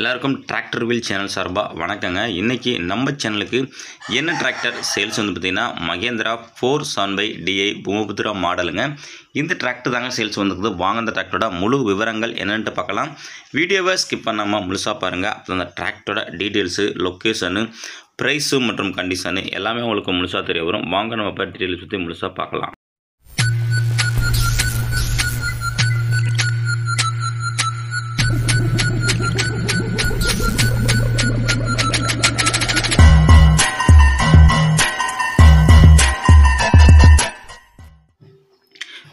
எல்லாருக்கும் tractor wheel channel சார்பாக வணக்கங்க இன்றைக்கி நம்ம சேனலுக்கு என்ன டிராக்டர் சேல்ஸ் வந்து பார்த்திங்கன்னா மகேந்திரா ஃபோர் சான் பை டிஐ பூமபுத்திரா மாடலுங்க இந்த டிராக்டர் தாங்க சேல்ஸ் வந்துருக்குது வாங்க அந்த டிராக்டரோட முழு விவரங்கள் என்னென்னு பார்க்கலாம் வீடியோவை ஸ்கிப் பண்ணாமல் முழுசாக பாருங்கள் அப்புறம் அந்த டிராக்டரோட டீட்டெயில்ஸு லொக்கேஷனு ப்ரைஸு மற்றும் கண்டிஷனு எல்லாமே உங்களுக்கு முழுசாக தெரிய வரும் வாங்க நம்ம டீட்டெயில்ஸ் பற்றி முழுசாக பார்க்கலாம்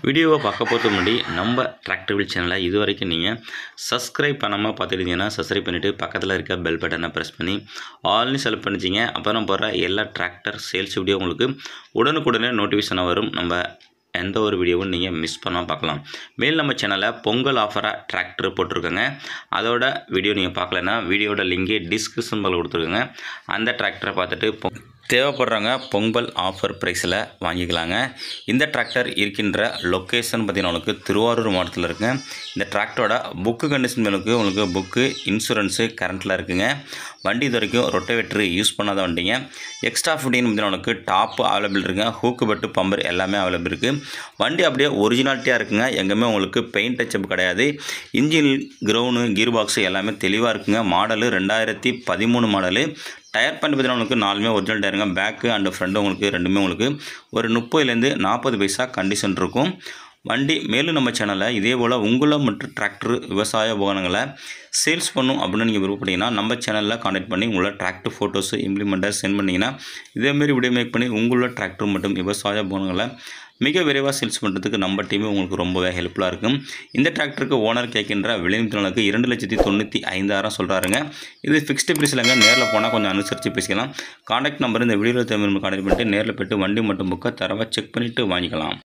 வீடியோவை பார்க்க போகிறது முன்னாடி நம்ம டிராக்டபிள் சேனலை இது வரைக்கும் நீங்கள் சப்ஸ்கிரைப் பண்ணாமல் பார்த்துக்கிட்டீங்கன்னா சப்ஸ்கிரைப் பண்ணிவிட்டு பக்கத்தில் இருக்க பெல் பட்டனை ப்ரெஸ் பண்ணி ஆல்னி செலக்ட் பண்ணிச்சிங்க அப்புறம் போடுற எல்லா டிராக்டர் சேல்ஸ் வீடியோ உங்களுக்கு உடனுக்குடனே நோட்டிஃபிகேஷனாக வரும் நம்ம எந்த ஒரு வீடியோவும் நீங்கள் மிஸ் பண்ணால் பார்க்கலாம் மேல் நம்ம சேனலில் பொங்கல் ஆஃபராக டிராக்டர் போட்டிருக்கோங்க அதோட வீடியோ நீங்கள் பார்க்கலன்னா வீடியோட லிங்கே டிஸ்கிரிப்ஷன் பால் கொடுத்துருக்கோங்க அந்த டிராக்டரை பார்த்துட்டு தேவைப்படுறாங்க பொங்கல் ஆஃபர் ப்ரைஸில் வாங்கிக்கலாங்க இந்த டிராக்டர் இருக்கின்ற லொக்கேஷன் பார்த்திங்கன்னா உங்களுக்கு திருவாரூர் மாவட்டத்தில் இருக்குங்க இந்த டிராக்டரோட புக்கு கண்டிஷன் மேலுக்கு உங்களுக்கு புக்கு இன்சூரன்ஸு கரண்டில் இருக்குங்க வண்டி இது வரைக்கும் ரொட்டவேட்ரு யூஸ் பண்ணாத வண்டிங்க எக்ஸ்ட்ரா ஃபிட்டின்னு பார்த்திங்கன்னா உனக்கு டாப்பு அவைலபிள் இருக்குங்க ஹூக்கு பட்டு பம்பர் எல்லாமே அவைலபிள் இருக்குது வண்டி அப்படியே ஒரிஜினாலிட்டியாக இருக்குங்க எங்கேயுமே உங்களுக்கு பெயிண்ட் டச்சப் கிடையாது இன்ஜின் கிரவுண்டு கீர் பாக்ஸு எல்லாமே தெளிவாக இருக்குங்க மாடலு ரெண்டாயிரத்தி பதிமூணு மாடலு டயர் பண்ணி பார்த்தீங்கன்னா உங்களுக்கு நாலுமே ஒரிஜினல் டயருங்க பேக்கு அண்ட் ஃப்ரெண்டு உங்களுக்கு ரெண்டுமே உங்களுக்கு ஒரு முப்பதுலேருந்து நாற்பது பைசா கண்டிஷன் இருக்கும் வண்டி மேலும் நம்ம சேனலில் இதே போல் உங்களை மற்றும் டிராக்டர் விவசாய உபகரணங்களை சேல்ஸ் பண்ணும் அப்படின்னு நீங்கள் விருப்பப்பட்டீங்கன்னா நம்ம சேனலில் காண்டாக்ட் பண்ணி உங்களை டிராக்டர் ஃபோட்டோஸு இம்ப்ளிமெண்ட்டை சென்ட் பண்ணிங்கன்னா இதேமாரி வீடியோ மேக் பண்ணி உங்களோட டிராக்டர் மற்றும் விவசாய உபகரணங்களை மிக விரைவாக சேல்ஸ் பண்ணுறதுக்கு நம்ம டீமே உங்களுக்கு ரொம்பவே ஹெல்ப்ஃபுல்லாக இருக்கும் இந்த டிராக்டருக்கு ஓனர் கேட்கின்ற விளைநிலனுக்கு இரண்டு லட்சத்தி தொண்ணூற்றி ஐந்தாயிரம் சொல்கிறாருங்க இது ஃபிக்ஸ்டு பிரைஸ்லங்க நேரில் போனால் கொஞ்சம் அனுசரித்து பேசிக்கலாம் காண்டாக்ட் நம்பர் இந்த வீடியோ தேவை காண்டாக்ட் பண்ணிட்டு நேரில் போய்ட்டு வண்டி மட்டும் புக்கை தரவாக செக் பண்ணிவிட்டு வாங்கிக்கலாம்